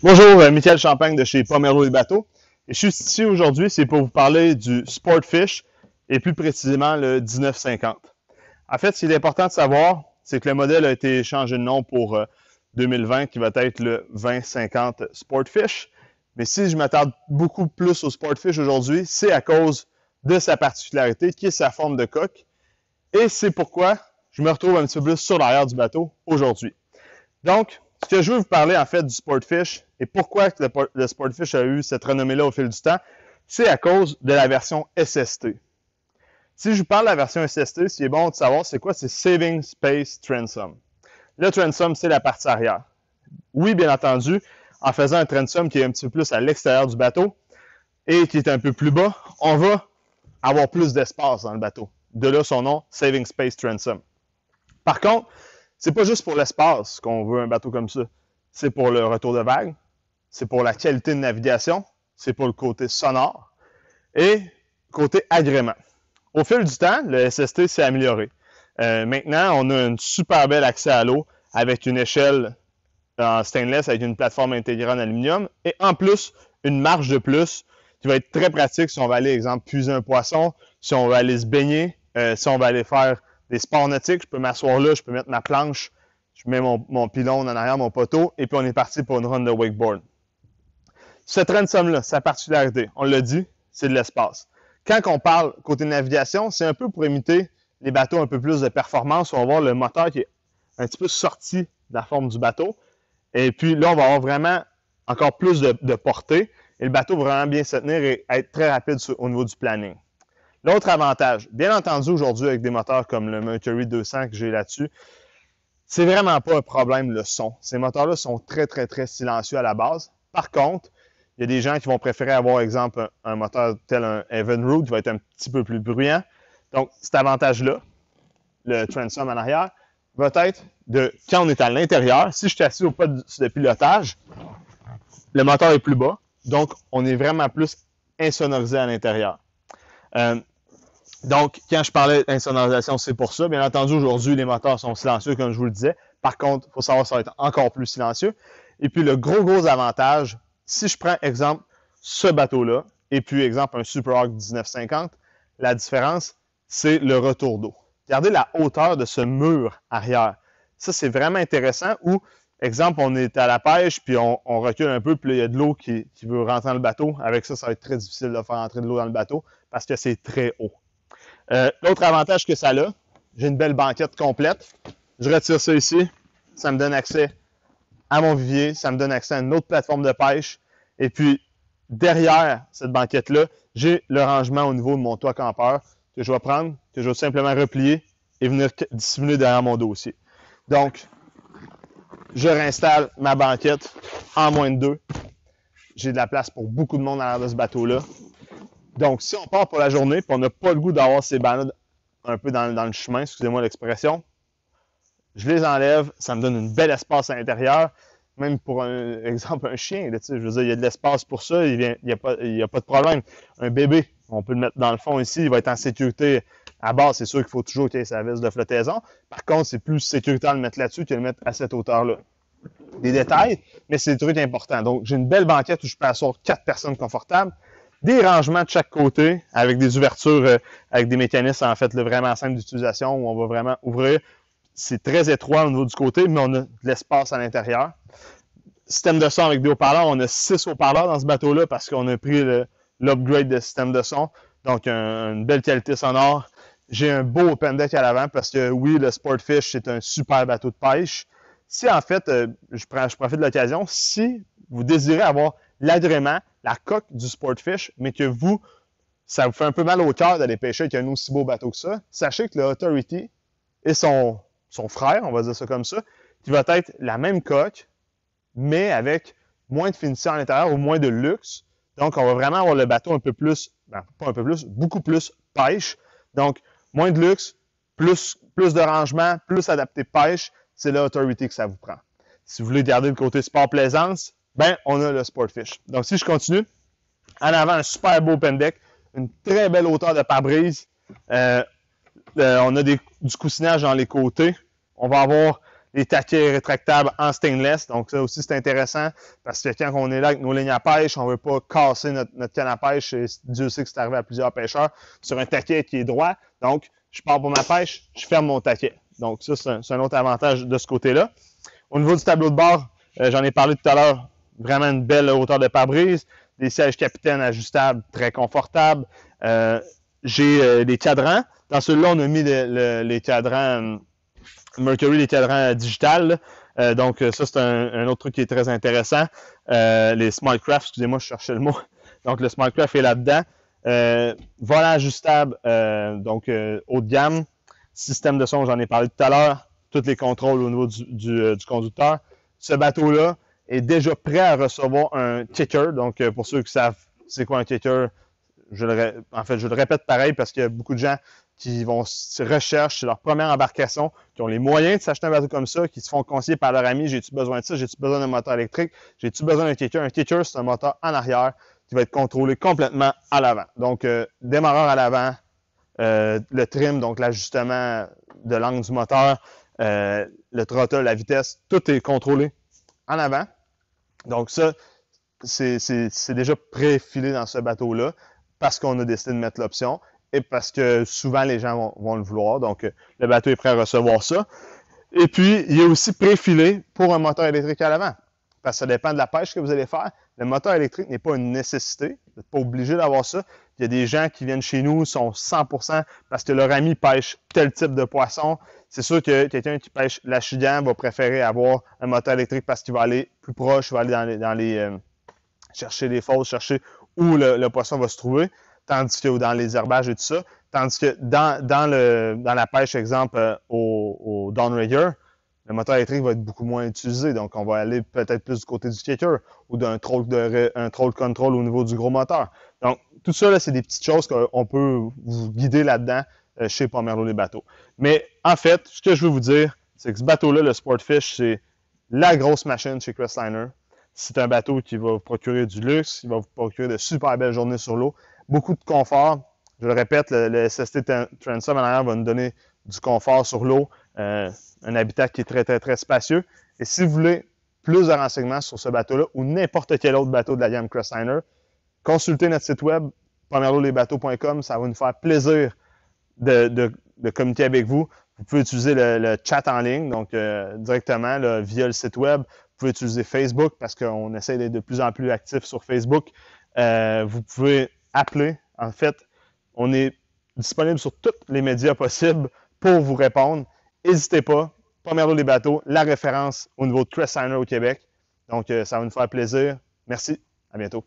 Bonjour, euh, Michael Champagne de chez Pomero et Bateau. je suis ici aujourd'hui, c'est pour vous parler du Sportfish et plus précisément le 1950. En fait, ce qui est important de savoir, c'est que le modèle a été changé de nom pour 2020 euh, qui va être le 2050 Sportfish. Mais si je m'attarde beaucoup plus au Sportfish aujourd'hui, c'est à cause de sa particularité qui est sa forme de coque. Et c'est pourquoi je me retrouve un petit peu plus sur l'arrière du bateau aujourd'hui. Donc, ce que je veux vous parler, en fait, du Sportfish et pourquoi le, Sportfish a eu cette renommée-là au fil du temps, c'est à cause de la version SST. Si je vous parle de la version SST, ce qui est bon de savoir, c'est quoi? C'est Saving Space Transom. Le transom, c'est la partie arrière. Oui, bien entendu, en faisant un transom qui est un petit peu plus à l'extérieur du bateau et qui est un peu plus bas, on va avoir plus d'espace dans le bateau. De là son nom, Saving Space Transom. Par contre, c'est pas juste pour l'espace qu'on veut un bateau comme ça. C'est pour le retour de vague, c'est pour la qualité de navigation, c'est pour le côté sonore et côté agrément. Au fil du temps, le SST s'est amélioré. Euh, maintenant, on a un super bel accès à l'eau avec une échelle en stainless avec une plateforme intégrée en aluminium et en plus une marge de plus qui va être très pratique si on va aller, exemple, puiser un poisson, si on va aller se baigner, euh, si on va aller faire des sports nautiques, je peux m'asseoir là, je peux mettre ma planche, je mets mon, mon pilon en arrière, mon poteau, et puis on est parti pour une run de wakeboard. Ce de somme là sa particularité, on l'a dit, c'est de l'espace. Quand on parle côté navigation, c'est un peu pour imiter les bateaux un peu plus de performance. On va voir le moteur qui est un petit peu sorti de la forme du bateau. Et puis là, on va avoir vraiment encore plus de, portée. Et le bateau va vraiment bien se tenir et être très rapide au niveau du planning. L'autre avantage, bien entendu aujourd'hui avec des moteurs comme le Mercury 200 que j'ai là-dessus, c'est vraiment pas un problème le son. Ces moteurs-là sont très très très silencieux à la base. Par contre, il y a des gens qui vont préférer avoir, exemple, un, moteur tel un Evinrude qui va être un petit peu plus bruyant. Donc, cet avantage-là, le transom en arrière, va être de quand on est à l'intérieur, si je suis assis au pas de, pilotage, le moteur est plus bas, donc on est vraiment plus insonorisé à l'intérieur. Euh, donc, quand je parlais d'insonorisation, c'est pour ça. Bien entendu, aujourd'hui, les moteurs sont silencieux, comme je vous le disais. Par contre, il faut savoir que ça va être encore plus silencieux. Et puis, le gros, gros avantage, si je prends, exemple, ce bateau-là, et puis, exemple, un Superhawk 1950, la différence, c'est le retour d'eau. Regardez la hauteur de ce mur arrière. Ça, c'est vraiment intéressant où, exemple, on est à la pêche, puis on, on recule un peu, puis il y a de l'eau qui, qui veut rentrer dans le bateau. Avec ça, ça va être très difficile de faire entrer de l'eau dans le bateau parce que c'est très haut. Euh, l'autre avantage que ça a, j'ai une belle banquette complète. Je retire ça ici, ça me donne accès à mon vivier, ça me donne accès à une autre plateforme de pêche. Et puis, derrière cette banquette-là, j'ai le rangement au niveau de mon toit campeur que je vais prendre, que je vais simplement replier et venir dissimuler derrière mon dossier. Donc, je réinstalle ma banquette en moins de deux. J'ai de la place pour beaucoup de monde à l'arrière de ce bateau-là. Donc, si on part pour la journée, et on n'a pas le goût d'avoir ces bandes un peu dans, le chemin, excusez-moi l'expression, je les enlève, ça me donne un bel espace à l'intérieur. Même pour un exemple, un chien, je veux dire, il y a de l'espace pour ça, il n'y a, pas, de problème. Un bébé, on peut le mettre dans le fond ici, il va être en sécurité à bord. c'est sûr qu'il faut toujours qu'il y ait sa veste de flottaison. Par contre, c'est plus sécuritaire de le mettre là-dessus que de le mettre à cette hauteur-là. Des détails, mais c'est des trucs importants. Donc, j'ai une belle banquette où je peux asseoir quatre personnes confortables des rangements de chaque côté avec des ouvertures, euh, avec des mécanismes en fait le vraiment simples d'utilisation où on va vraiment ouvrir. C'est très étroit au niveau du côté, mais on a de l'espace à l'intérieur. Système de son avec des haut-parleurs, on a six haut-parleurs dans ce bateau-là parce qu'on a pris l'upgrade de système de son. Donc, une belle qualité sonore. J'ai un beau open deck à l'avant parce que oui, le Sportfish, c'est un super bateau de pêche. Si en fait, euh, je, je profite de l'occasion, si vous désirez avoir l'agrément la coque du Sportfish, mais que vous, ça vous fait un peu mal au cœur d'aller pêcher avec un aussi beau bateau que ça, sachez que le Authority et son, frère, on va dire ça comme ça, qui va être la même coque, mais avec moins de finition à l'intérieur ou moins de luxe. Donc, on va vraiment avoir le bateau un peu plus, ben, pas un peu plus, beaucoup plus pêche. Donc, moins de luxe, plus, plus de rangement, plus adapté pêche, c'est l'autorité que ça vous prend. Si vous voulez garder le côté sport plaisance, ben, on a le Sportfish. Donc, si je continue, en avant, un super beau pendek. une très belle hauteur de pare-brise. Euh, euh, on a du coussinage dans les côtés. On va avoir les taquets rétractables en stainless. Donc, ça aussi, c'est intéressant parce que quand on est là avec nos lignes à pêche, on ne veut pas casser notre, canne à pêche. Et Dieu sait que c'est arrivé à plusieurs pêcheurs sur un taquet qui est droit. Donc, je pars pour ma pêche, je ferme mon taquet. Donc, ça, c'est un, autre avantage de ce côté-là. Au niveau du tableau de bord, euh, j'en ai parlé tout à l'heure, vraiment une belle hauteur de pare-brise, des sièges capitaines ajustables très confortables. Euh, j'ai des euh, cadrans. Dans celui-là, on a mis les cadrans Mercury, les cadrans digital. Euh, donc, ça, c'est un, autre truc qui est très intéressant. les Smartcraft, excusez-moi, je cherchais le mot. Donc, le Smartcraft est là-dedans. volant ajustable, donc haut de gamme. Système de son, j'en ai parlé tout à l'heure. Toutes les contrôles au niveau du conducteur. Ce bateau-là, est déjà prêt à recevoir un kicker. Donc, euh, pour ceux qui savent c'est quoi un kicker, je en fait, je le répète pareil parce qu'il y a beaucoup de gens qui vont se recherchent leur première embarcation, qui ont les moyens de s'acheter un bateau comme ça, qui se font conseiller par leur ami, j'ai-tu besoin de ça, j'ai-tu besoin d'un moteur électrique, j'ai-tu besoin d'un kicker. Un kicker, c'est un moteur en arrière qui va être contrôlé complètement à l'avant. Donc, euh, démarreur à l'avant, euh, le trim, donc l'ajustement de l'angle du moteur, le throttle, la vitesse, tout est contrôlé en avant. Donc ça, c'est déjà préfilé dans ce bateau-là parce qu'on a décidé de mettre l'option et parce que souvent les gens vont, le vouloir. Donc euh, le bateau est prêt à recevoir ça. Et puis, il est aussi préfilé pour un moteur électrique à l'avant. Parce que ça dépend de la pêche que vous allez faire. Le moteur électrique n'est pas une nécessité. Vous n'êtes pas obligé d'avoir ça. Il y a des gens qui viennent chez nous, sont 100% parce que leur ami pêche tel type de poisson. C'est sûr que quelqu'un qui pêche la va préférer avoir un moteur électrique parce qu'il va aller plus proche, il va aller dans les, euh, chercher les fosses, chercher où le, poisson va se trouver, tandis que dans les herbages et tout ça. Tandis que dans, le, la pêche, exemple, euh, au, au downrigger, le moteur électrique va être beaucoup moins utilisé. Donc, on va aller peut-être plus du côté du kicker ou d'un troll, de, un troll control au niveau du gros moteur. Donc, tout ça, c'est des petites choses qu'on peut vous guider là-dedans euh, chez Pomerlo les bateaux. Mais en fait, ce que je veux vous dire, c'est que ce bateau-là, le Sportfish, c'est la grosse machine chez Crestliner. C'est un bateau qui va vous procurer du luxe, qui va vous procurer de super belles journées sur l'eau, beaucoup de confort. Je le répète, le, SST Transom en l'arrière va nous donner du confort sur l'eau. Euh, un habitat qui est très, très, très spacieux. Et si vous voulez plus de renseignements sur ce bateau-là ou n'importe quel autre bateau de la gamme Crestliner, consultez notre site web, pomerlolesbateaux.com. Ça va nous faire plaisir de, communiquer avec vous. Vous pouvez utiliser le, chat en ligne, donc euh, directement via le site web. Vous pouvez utiliser Facebook parce qu'on essaie d'être de plus en plus actif sur Facebook. Euh, vous pouvez appeler. En fait, on est disponible sur tous les médias possibles pour vous répondre. N'hésitez pas. Première les bateaux, la référence au niveau de Tress au Québec. Donc, euh, ça va nous faire plaisir. Merci. À bientôt.